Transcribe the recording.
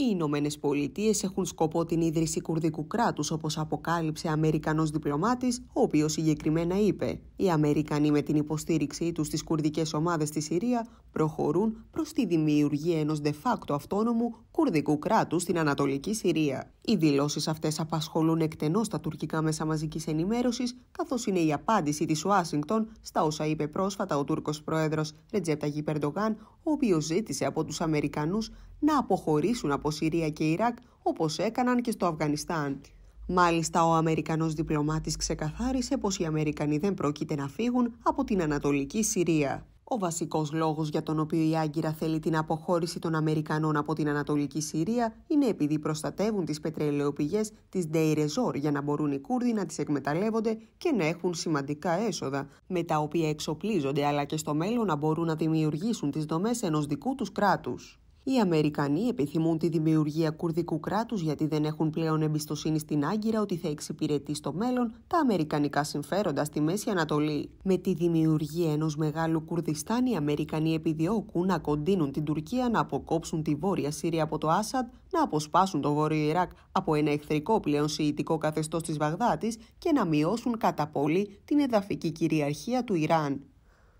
Οι Ηνωμένες Πολιτείες έχουν σκοπό την ίδρυση κουρδικού κράτους, όπως αποκάλυψε Αμερικανός διπλωμάτης, ο οποίος συγκεκριμένα είπε: Οι Αμερικανοί με την υποστήριξή τους στις κουρδικές ομάδες στη Συρία προχωρούν προς τη δημιουργία ενός de facto αυτόνομου κουρδικού κράτους στην Ανατολική Συρία. Οι δηλώσεις αυτές απασχολούν εκτενώς τα τουρκικά μέσα μαζικής ενημέρωσης, καθώς είναι η απάντηση της Ουάσιγκτον στα όσα είπε πρόσφατα ο Τούρκος πρόεδρος Ρετζέπτα Γιπερντογάν, ο οποίος ζήτησε από τους Αμερικανούς να αποχωρήσουν από Συρία και Ιράκ όπως έκαναν και στο Αφγανιστάν. Μάλιστα, ο Αμερικανός διπλωμάτης ξεκαθάρισε πως οι Αμερικανοί δεν πρόκειται να φύγουν από την Ανατολική Συρία. Ο βασικός λόγος για τον οποίο η Άγκυρα θέλει την αποχώρηση των Αμερικανών από την Ανατολική Συρία είναι επειδή προστατεύουν τις πετρελαιοπηγές της Ντέιρεζόρ για να μπορούν οι Κούρδοι να τις εκμεταλλεύονται και να έχουν σημαντικά έσοδα, με τα οποία εξοπλίζονται αλλά και στο μέλλον να μπορούν να δημιουργήσουν τις δομές ενός δικού τους κράτους. Οι Αμερικανοί επιθυμούν τη δημιουργία κουρδικού κράτους γιατί δεν έχουν πλέον εμπιστοσύνη στην Άγκυρα ότι θα εξυπηρετεί στο μέλλον τα αμερικανικά συμφέροντα στη Μέση Ανατολή. Με τη δημιουργία ενός μεγάλου Κουρδιστάν, οι Αμερικανοί επιδιώκουν να κοντίνουν την Τουρκία να αποκόψουν τη Βόρεια Σύρια από το Άσαντ, να αποσπάσουν το Βόρειο Ιράκ από ένα εχθρικό πλέον σιητικό καθεστώς της Βαγδάτης και να μειώσουν κατά πολύ την εδαφική κυριαρχία του Ιράν.